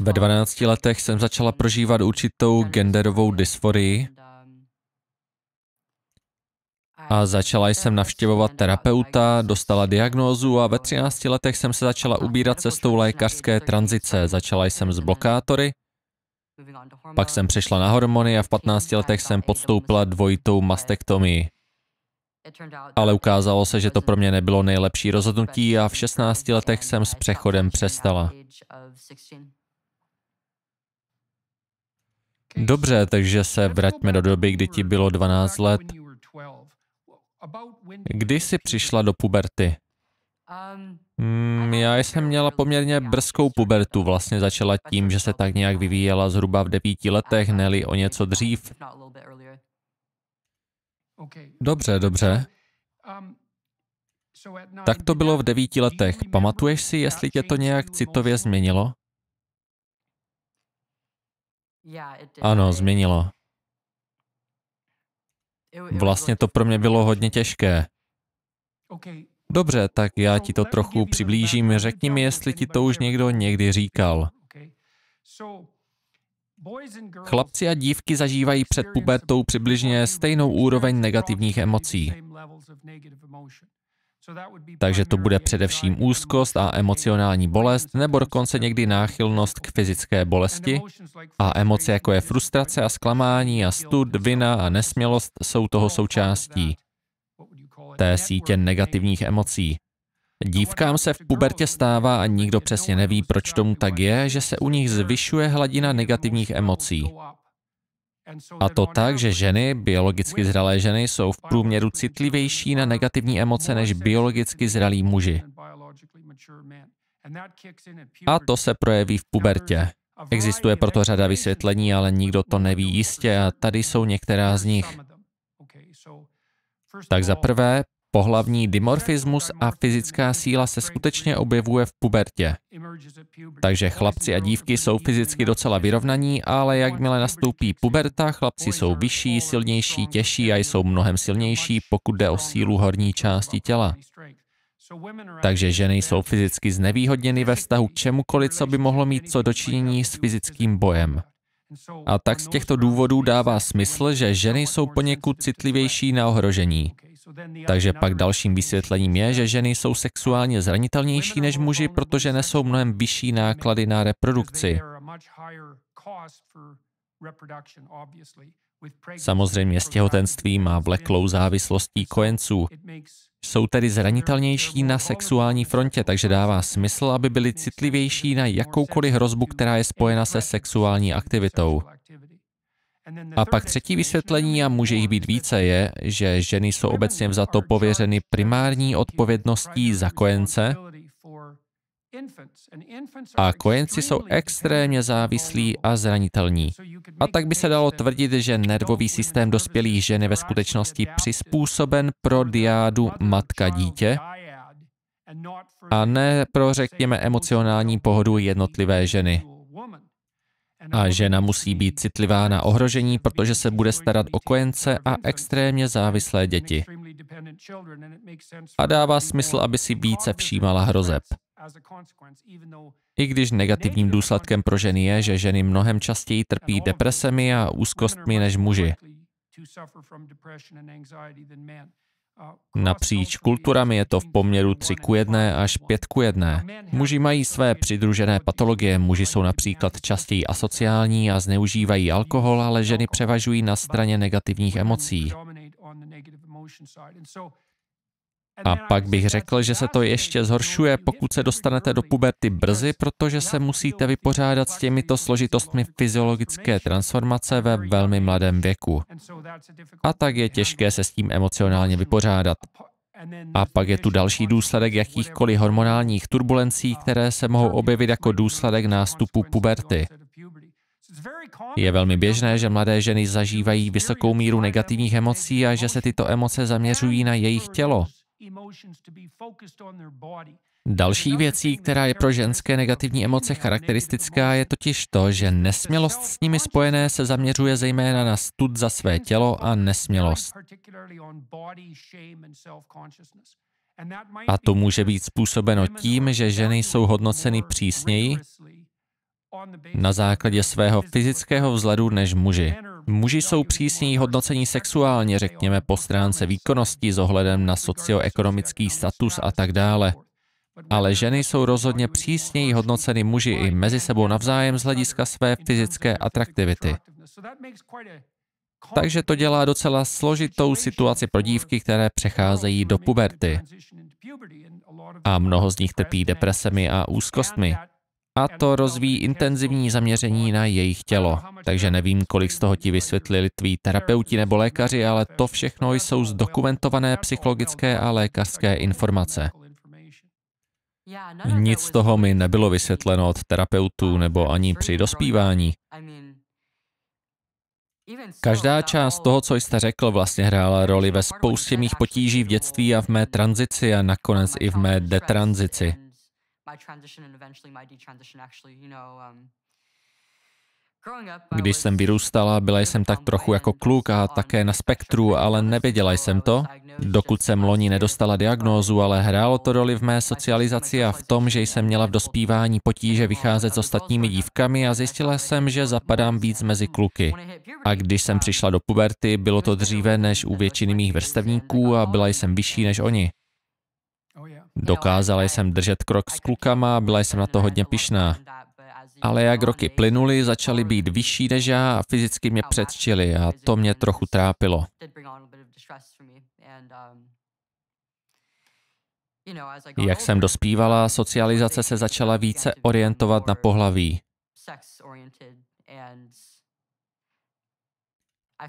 Ve 12 letech jsem začala prožívat určitou genderovou dysforii a začala jsem navštěvovat terapeuta, dostala diagnózu a ve 13 letech jsem se začala ubírat cestou lékařské tranzice. Začala jsem s blokátory, pak jsem přešla na hormony a v 15 letech jsem podstoupila dvojitou mastektomii. Ale ukázalo se, že to pro mě nebylo nejlepší rozhodnutí a v 16 letech jsem s přechodem přestala. Dobře, takže se vraťme do doby, kdy ti bylo 12 let. Kdy jsi přišla do puberty? Um, hmm, já jsem měla poměrně brzkou pubertu, vlastně začala tím, že se tak nějak vyvíjela zhruba v devíti letech, neli o něco dřív. Dobře, dobře. Um, tak to bylo v devíti letech. Pamatuješ si, jestli tě to nějak citově změnilo? Ano, změnilo. Vlastně to pro mě bylo hodně těžké. Dobře, tak já ti to trochu přiblížím. Řekni mi, jestli ti to už někdo někdy říkal. Chlapci a dívky zažívají před pubertou přibližně stejnou úroveň negativních emocí. Takže to bude především úzkost a emocionální bolest, nebo dokonce někdy náchylnost k fyzické bolesti. A emoce, jako je frustrace a zklamání a stud, vina a nesmělost, jsou toho součástí té sítě negativních emocí. Dívkám se v pubertě stává a nikdo přesně neví, proč tomu tak je, že se u nich zvyšuje hladina negativních emocí. A to tak, že ženy, biologicky zralé ženy, jsou v průměru citlivější na negativní emoce než biologicky zralí muži. A to se projeví v pubertě. Existuje proto řada vysvětlení, ale nikdo to neví jistě a tady jsou některá z nich. Tak za prvé, Pohlavní dimorfismus a fyzická síla se skutečně objevuje v pubertě. Takže chlapci a dívky jsou fyzicky docela vyrovnaní, ale jakmile nastoupí puberta, chlapci jsou vyšší, silnější, těžší a jsou mnohem silnější, pokud jde o sílu horní části těla. Takže ženy jsou fyzicky znevýhodněny ve vztahu k čemukoliv, co by mohlo mít co dočinění s fyzickým bojem. A tak z těchto důvodů dává smysl, že ženy jsou poněkud citlivější na ohrožení. Takže pak dalším vysvětlením je, že ženy jsou sexuálně zranitelnější než muži, protože nesou mnohem vyšší náklady na reprodukci. Samozřejmě s těhotenstvím a vleklou závislostí kojenců. Jsou tedy zranitelnější na sexuální frontě, takže dává smysl, aby byli citlivější na jakoukoliv hrozbu, která je spojena se sexuální aktivitou. A pak třetí vysvětlení, a může jich být více, je, že ženy jsou obecně vzato pověřeny primární odpovědností za kojence a kojenci jsou extrémně závislí a zranitelní. A tak by se dalo tvrdit, že nervový systém dospělých žen je ve skutečnosti přizpůsoben pro diádu matka-dítě a ne pro, řekněme, emocionální pohodu jednotlivé ženy a žena musí být citlivá na ohrožení, protože se bude starat o kojence a extrémně závislé děti. A dává smysl, aby si více všímala hrozeb. I když negativním důsledkem pro ženy je, že ženy mnohem častěji trpí depresemi a úzkostmi než muži. Napříč kulturami je to v poměru 3 k 1 až 5 k 1. Muži mají své přidružené patologie, muži jsou například častěji asociální a zneužívají alkohol, ale ženy převažují na straně negativních emocí. A pak bych řekl, že se to ještě zhoršuje, pokud se dostanete do puberty brzy, protože se musíte vypořádat s těmito složitostmi fyziologické transformace ve velmi mladém věku. A tak je těžké se s tím emocionálně vypořádat. A pak je tu další důsledek jakýchkoliv hormonálních turbulencí, které se mohou objevit jako důsledek nástupu puberty. Je velmi běžné, že mladé ženy zažívají vysokou míru negativních emocí a že se tyto emoce zaměřují na jejich tělo. Další věcí, která je pro ženské negativní emoce charakteristická, je totiž to, že nesmělost s nimi spojené se zaměřuje zejména na stud za své tělo a nesmělost. A to může být způsobeno tím, že ženy jsou hodnoceny přísněji, na základě svého fyzického vzhledu než muži. Muži jsou přísněji hodnocení sexuálně, řekněme, po stránce výkonnosti s ohledem na socioekonomický status a tak dále. Ale ženy jsou rozhodně přísněji hodnoceny muži i mezi sebou navzájem z hlediska své fyzické atraktivity. Takže to dělá docela složitou situaci pro dívky, které přecházejí do puberty. A mnoho z nich trpí depresemi a úzkostmi a to rozvíjí intenzivní zaměření na jejich tělo. Takže nevím, kolik z toho ti vysvětlili tví terapeuti nebo lékaři, ale to všechno jsou zdokumentované psychologické a lékařské informace. Nic z toho mi nebylo vysvětleno od terapeutů nebo ani při dospívání. Každá část toho, co jste řekl, vlastně hrála roli ve spoustě mých potíží v dětství a v mé tranzici a nakonec i v mé detranzici. Um, když jsem vyrůstala, byla jsem tak trochu jako kluk a také no na spektru, ale no nevěděla jsem to, dokud jsem no loni nedostala diagnózu, ale hrálo to roli v mé socializaci a v tom, že jsem měla v dospívání potíže vycházet s ostatními dívkami a zjistila jsem, že zapadám víc mezi hmm. kluky. A když jsem um, přišla do puberty, bylo to dříve než u většiny mých vrstevníků a byla jsem vyšší než oni. Dokázala jsem držet krok s klukama, byla jsem na to hodně pišná. Ale jak roky plynuly, začaly být vyšší než já a fyzicky mě předčili a to mě trochu trápilo. Jak jsem dospívala, socializace se začala více orientovat na pohlaví.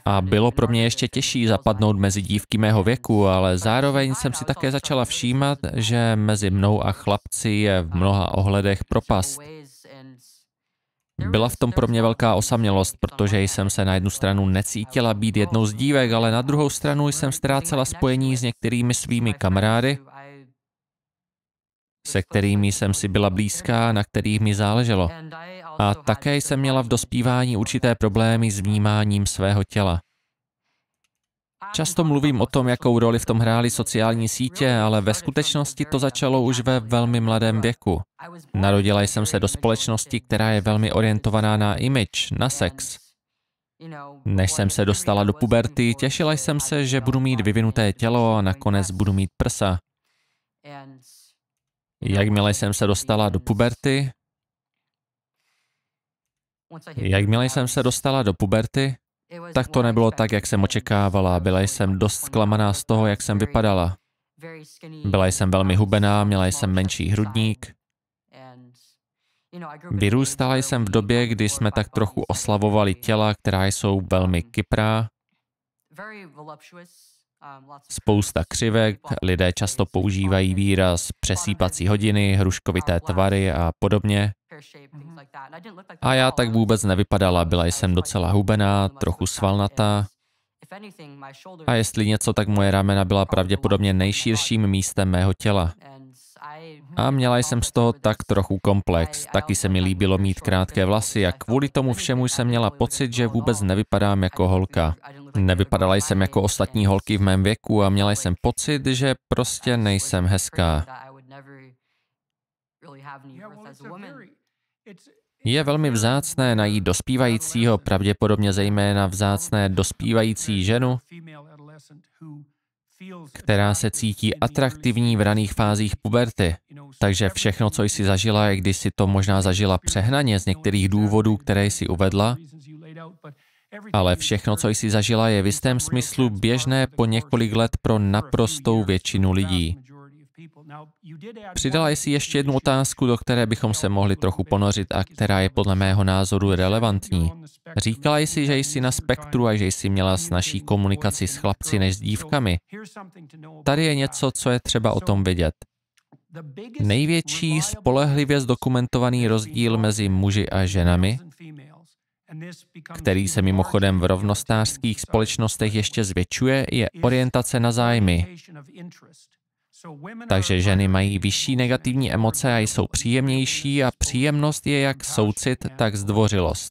A bylo pro mě ještě těžší zapadnout mezi dívky mého věku, ale zároveň jsem si také začala všímat, že mezi mnou a chlapci je v mnoha ohledech propast. Byla v tom pro mě velká osamělost, protože jsem se na jednu stranu necítila být jednou z dívek, ale na druhou stranu jsem ztrácela spojení s některými svými kamarády se kterými jsem si byla blízká, na kterých mi záleželo. A také jsem měla v dospívání určité problémy s vnímáním svého těla. Často mluvím o tom, jakou roli v tom hrály sociální sítě, ale ve skutečnosti to začalo už ve velmi mladém věku. Narodila jsem se do společnosti, která je velmi orientovaná na image, na sex. Než jsem se dostala do puberty, těšila jsem se, že budu mít vyvinuté tělo a nakonec budu mít prsa. Jakmile jsem se dostala do puberty, jakmile jsem se dostala do puberty, tak to nebylo tak, jak jsem očekávala. Byla jsem dost zklamaná z toho, jak jsem vypadala. Byla jsem velmi hubená, měla jsem menší hrudník. Vyrůstala jsem v době, kdy jsme tak trochu oslavovali těla, která jsou velmi kyprá, Spousta křivek, lidé často používají výraz přesýpací hodiny, hruškovité tvary a podobně. A já tak vůbec nevypadala, byla jsem docela hubená, trochu svalnatá. A jestli něco, tak moje ramena byla pravděpodobně nejširším místem mého těla a měla jsem z toho tak trochu komplex. Taky se mi líbilo mít krátké vlasy a kvůli tomu všemu jsem měla pocit, že vůbec nevypadám jako holka. Nevypadala jsem jako ostatní holky v mém věku a měla jsem pocit, že prostě nejsem hezká. Je velmi vzácné najít dospívajícího, pravděpodobně zejména vzácné dospívající ženu, která se cítí atraktivní v raných fázích puberty. Takže všechno, co jsi zažila, i když jsi to možná zažila přehnaně z některých důvodů, které jsi uvedla, ale všechno, co jsi zažila, je v jistém smyslu běžné po několik let pro naprostou většinu lidí. Přidala jsi ještě jednu otázku, do které bychom se mohli trochu ponořit a která je podle mého názoru relevantní. Říkala jsi, že jsi na spektru a že jsi měla s naší komunikaci s chlapci než s dívkami. Tady je něco, co je třeba o tom vědět. Největší spolehlivě zdokumentovaný rozdíl mezi muži a ženami, který se mimochodem v rovnostářských společnostech ještě zvětšuje, je orientace na zájmy. Takže ženy mají vyšší negativní emoce a jsou příjemnější a příjemnost je jak soucit, tak zdvořilost.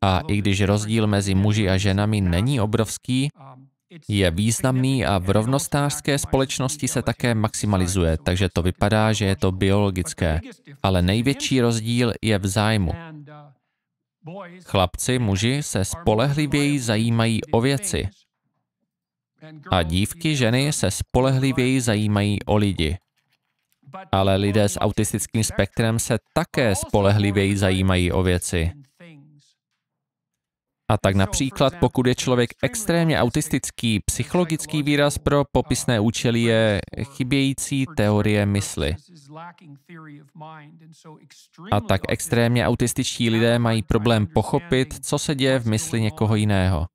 A i když rozdíl mezi muži a ženami není obrovský, um, je významný a v rovnostářské společnosti se také maximalizuje, takže to vypadá, že je to biologické. Ale největší rozdíl je v zájmu. Uh, Chlapci, muži se spolehlivěji zajímají o věci, a dívky, ženy se spolehlivěji zajímají o lidi. Ale lidé s autistickým spektrem se také spolehlivěji zajímají o věci. A tak například, pokud je člověk extrémně autistický, psychologický výraz pro popisné účely je chybějící teorie mysli. A tak extrémně autističtí lidé mají problém pochopit, co se děje v mysli někoho jiného.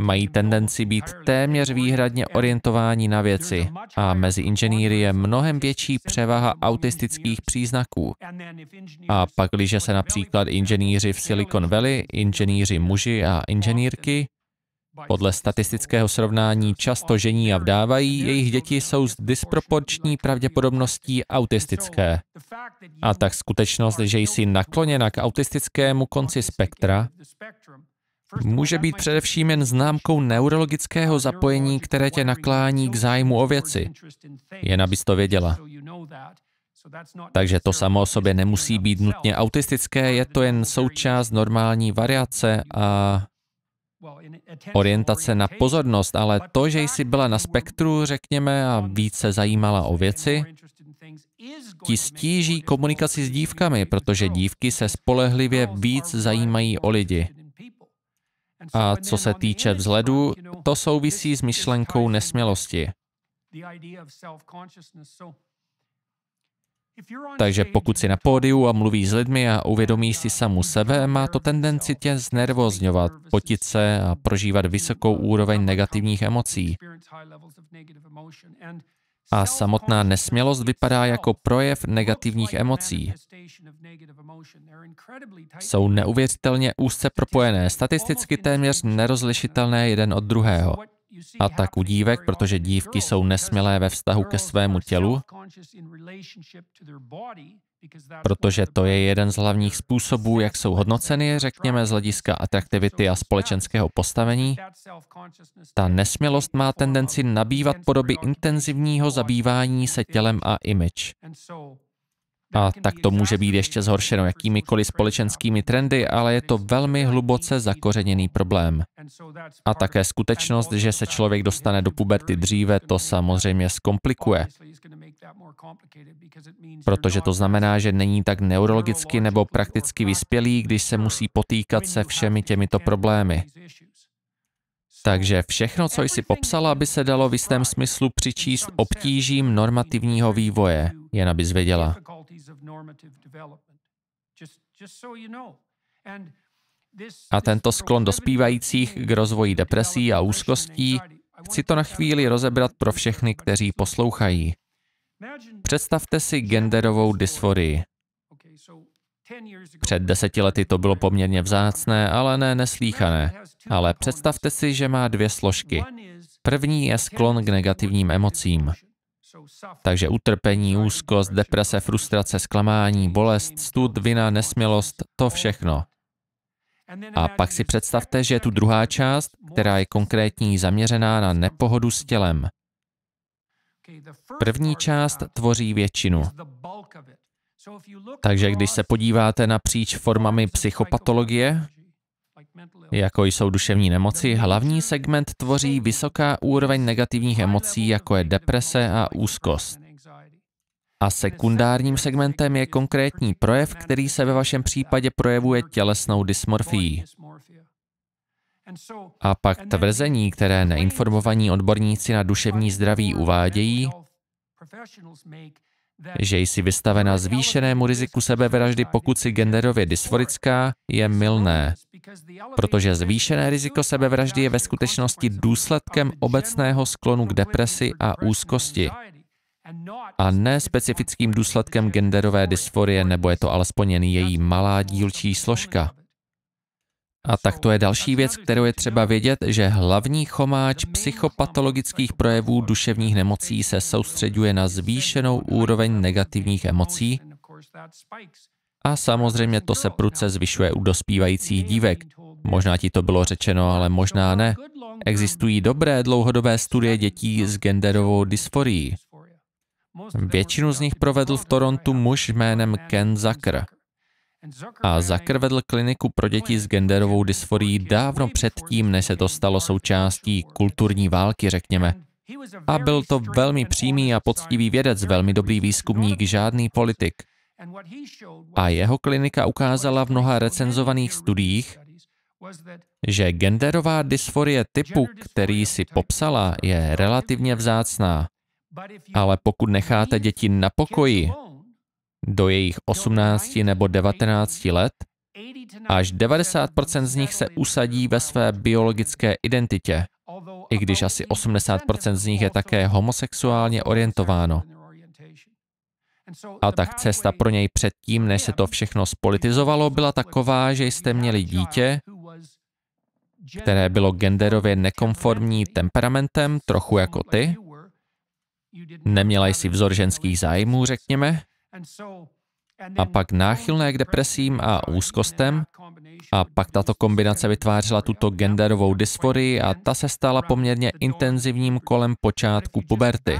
Mají tendenci být téměř výhradně orientováni na věci a mezi inženýry je mnohem větší převaha autistických příznaků. A pak, když se například inženýři v Silicon Valley, inženýři muži a inženýrky podle statistického srovnání často žení a vdávají, jejich děti jsou s disproporční pravděpodobností autistické. A tak skutečnost, že jsi nakloněna k autistickému konci spektra, může být především jen známkou neurologického zapojení, které tě naklání k zájmu o věci. Jen abys to věděla. Takže to samo o sobě nemusí být nutně autistické, je to jen součást normální variace a orientace na pozornost, ale to, že jsi byla na spektru, řekněme, a více zajímala o věci, ti stíží komunikaci s dívkami, protože dívky se spolehlivě víc zajímají o lidi. A co se týče vzhledu, to souvisí s myšlenkou nesmělosti. Takže pokud si na pódiu a mluví s lidmi a uvědomí si samu sebe, má to tendenci tě znervozňovat, potit se a prožívat vysokou úroveň negativních emocí. A samotná nesmělost vypadá jako projev negativních emocí. Jsou neuvěřitelně úzce propojené, statisticky téměř nerozlišitelné jeden od druhého. A tak u dívek, protože dívky jsou nesmělé ve vztahu ke svému tělu, protože to je jeden z hlavních způsobů, jak jsou hodnoceny, řekněme, z hlediska atraktivity a společenského postavení. Ta nesmělost má tendenci nabývat podoby intenzivního zabývání se tělem a image. A tak to může být ještě zhoršeno jakýmikoliv společenskými trendy, ale je to velmi hluboce zakořeněný problém. A také skutečnost, že se člověk dostane do puberty dříve, to samozřejmě zkomplikuje, protože to znamená, že není tak neurologicky nebo prakticky vyspělý, když se musí potýkat se všemi těmito problémy. Takže všechno, co jsi popsala, by se dalo v jistém smyslu přičíst obtížím normativního vývoje, jen abys věděla. A tento sklon dospívajících k rozvoji depresí a úzkostí, chci to na chvíli rozebrat pro všechny, kteří poslouchají. Představte si genderovou dysforii. Před deseti lety to bylo poměrně vzácné, ale ne neslíchané. Ale představte si, že má dvě složky. První je sklon k negativním emocím. Takže utrpení, úzkost, deprese, frustrace, zklamání, bolest, stud, vina, nesmělost, to všechno. A pak si představte, že je tu druhá část, která je konkrétní, zaměřená na nepohodu s tělem. První část tvoří většinu. Takže když se podíváte napříč formami psychopatologie, jako jsou duševní nemoci, hlavní segment tvoří vysoká úroveň negativních emocí, jako je deprese a úzkost. A sekundárním segmentem je konkrétní projev, který se ve vašem případě projevuje tělesnou dysmorfií. A pak tvrzení, které neinformovaní odborníci na duševní zdraví uvádějí, že jsi vystavena zvýšenému riziku sebevraždy, pokud si genderově dysforická, je milné, protože zvýšené riziko sebevraždy je ve skutečnosti důsledkem obecného sklonu k depresi a úzkosti a ne specifickým důsledkem genderové dysforie, nebo je to alespoň jen její malá dílčí složka. A tak to je další věc, kterou je třeba vědět, že hlavní chomáč psychopatologických projevů duševních nemocí se soustředuje na zvýšenou úroveň negativních emocí a samozřejmě to se pruce zvyšuje u dospívajících dívek. Možná ti to bylo řečeno, ale možná ne. Existují dobré dlouhodobé studie dětí s genderovou dysforií. Většinu z nich provedl v Torontu muž jménem Ken Zucker a zakrvedl kliniku pro děti s genderovou dysforií dávno předtím, než se to stalo součástí kulturní války, řekněme. A byl to velmi přímý a poctivý vědec, velmi dobrý výzkumník, žádný politik. A jeho klinika ukázala v mnoha recenzovaných studiích, že genderová dysforie typu, který si popsala, je relativně vzácná. Ale pokud necháte děti na pokoji, do jejich 18 nebo 19 let až 90 z nich se usadí ve své biologické identitě, i když asi 80 z nich je také homosexuálně orientováno. A tak cesta pro něj předtím, než se to všechno spolitizovalo, byla taková, že jste měli dítě, které bylo genderově nekonformní temperamentem, trochu jako ty. Neměla jsi vzor ženských zájmů, řekněme, a pak náchylné k depresím a úzkostem. A pak tato kombinace vytvářela tuto genderovou dysforii a ta se stala poměrně intenzivním kolem počátku puberty.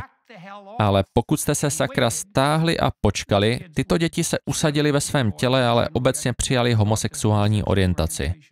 Ale pokud jste se sakra stáhli a počkali, tyto děti se usadili ve svém těle, ale obecně přijali homosexuální orientaci.